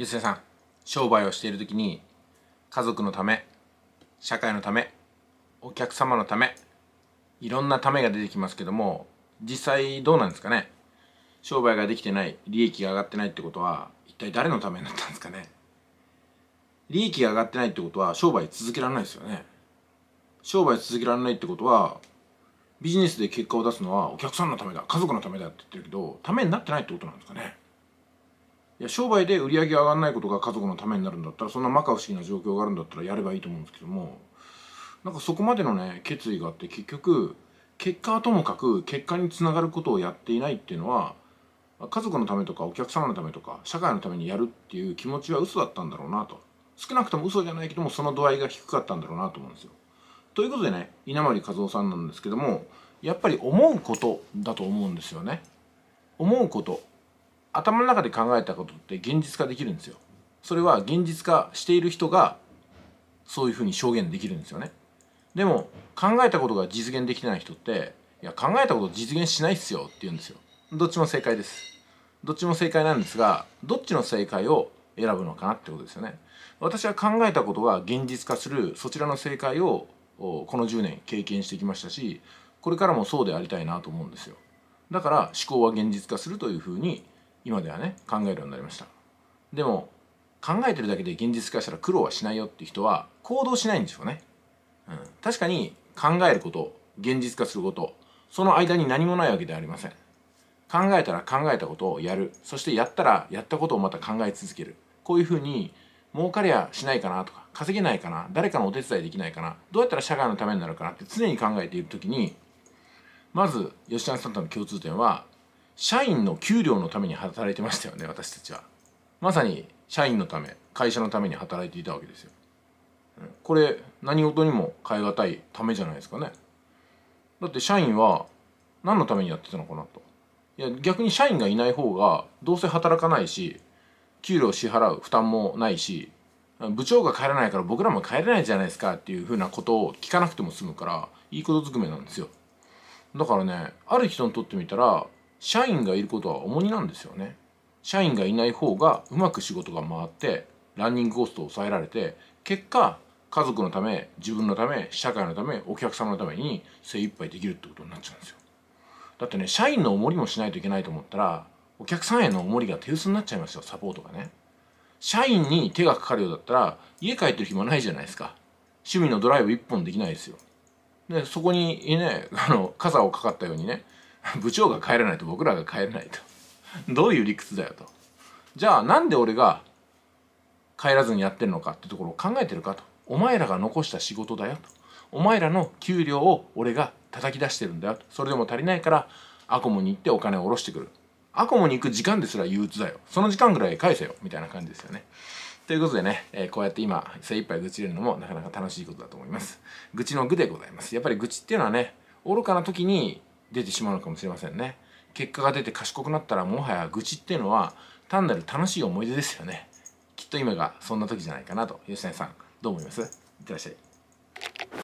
ゆすさん商売をしている時に家族のため社会のためお客様のためいろんなためが出てきますけども実際どうなんですかね商売ができてない利益が上がってないってことは一体誰のためになったんですかね利益が上がってないってことは商売続けられないですよね商売続けられないってことはビジネスで結果を出すのはお客さんのためだ家族のためだって言ってるけどためになってないってことなんですかねいや商売で売り上げ上がらないことが家族のためになるんだったらそんな摩訶不思議な状況があるんだったらやればいいと思うんですけどもなんかそこまでのね決意があって結局結果はともかく結果につながることをやっていないっていうのは家族のためとかお客様のためとか社会のためにやるっていう気持ちは嘘だったんだろうなと少なくとも嘘じゃないけどもその度合いが低かったんだろうなと思うんですよ。ということでね稲森和夫さんなんですけどもやっぱり思うことだと思うんですよね。思うこと頭の中で考えたことって現実化できるんですよそれは現実化している人がそういうふうに証言できるんですよねでも考えたことが実現できない人っていや考えたこと実現しないっすよって言うんですよどっちも正解ですどっちも正解なんですがどっちの正解を選ぶのかなってことですよね私は考えたことが現実化するそちらの正解をこの10年経験してきましたしこれからもそうでありたいなと思うんですよだから思考は現実化するというふうに今ではね考えるようになりましたでも考えてるだけで現実化したら苦労はしないよっていう人は行動しないんですよね、うん、確かに考えること現実化することその間に何もないわけではありません考えたら考えたことをやるそしてやったらやったことをまた考え続けるこういうふうに儲かりゃしないかなとか稼げないかな誰かのお手伝いできないかなどうやったら社会のためになるかなって常に考えている時にまず吉田さんとの共通点は社員の給料のために働いてましたよね私たちはまさに社員のため会社のために働いていたわけですよこれ何事にも変えがたいためじゃないですかねだって社員は何のためにやってたのかなといや逆に社員がいない方がどうせ働かないし給料支払う負担もないし部長が帰らないから僕らも帰れないじゃないですかっていうふうなことを聞かなくても済むからいいことずくめなんですよだからねある人にとってみたら社員がいることは重荷なんですよね社員がいない方がうまく仕事が回ってランニングコストを抑えられて結果家族のため自分のため社会のためお客様のために精一杯できるってことになっちゃうんですよだってね社員の重りもしないといけないと思ったらお客さんへの重りが手薄になっちゃいますよサポートがね社員に手がかかるようだったら家帰ってる暇ないじゃないですか趣味のドライブ一本できないですよでそこにねあの傘をかかったようにね 部長が帰らないと僕らが帰れないとどういう理屈だよとじゃあなんで俺が帰らずにやってるのかってところを考えてるかとお前らが残した仕事だよとお前らの給料を俺が叩き出してるんだよとそれでも足りないからアコモに行ってお金を下ろしてくるアコモに行く時間ですら憂鬱だよその時間ぐらい返せよみたいな感じですよねということでね、えー、こうやって今精一杯愚痴れるのもなかなか楽しいことだと思います愚痴の愚でございますやっぱり愚痴っていうのはね愚かな時に出てしまうのかもしれませんね結果が出て賢くなったらもはや愚痴っていうのは単なる楽しい思い出ですよねきっと今がそんな時じゃないかなと吉谷さんどう思いますいってらっしゃい